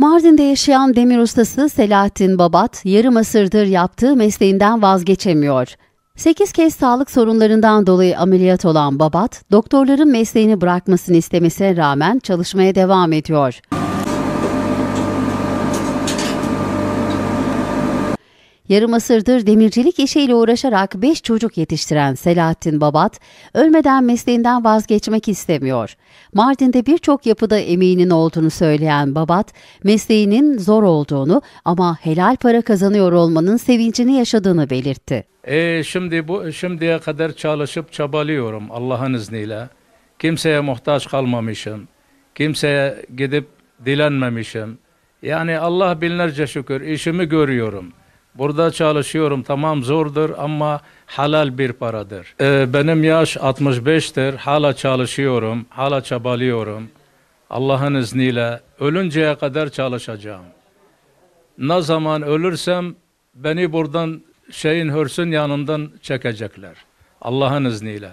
Mardin'de yaşayan demir ustası Selahattin Babat yarım asırdır yaptığı mesleğinden vazgeçemiyor. 8 kez sağlık sorunlarından dolayı ameliyat olan Babat, doktorların mesleğini bırakmasını istemesine rağmen çalışmaya devam ediyor. Yarım asırdır demircilik işiyle uğraşarak beş çocuk yetiştiren Selahattin Babat, ölmeden mesleğinden vazgeçmek istemiyor. Mardin'de birçok yapıda emeğinin olduğunu söyleyen Babat, mesleğinin zor olduğunu ama helal para kazanıyor olmanın sevincini yaşadığını belirtti. E şimdi bu şimdiye kadar çalışıp çabalıyorum Allah'ın izniyle. Kimseye muhtaç kalmamışım. Kimseye gidip dilenmemişim. Yani Allah binlerce şükür işimi görüyorum. Burada çalışıyorum tamam zordur ama halal bir paradır. Ee, benim yaş 65'tir. Hala çalışıyorum, hala çabalıyorum. Allah'ın izniyle ölünceye kadar çalışacağım. Ne zaman ölürsem beni buradan şeyin hırsın yanından çekecekler. Allah'ın izniyle.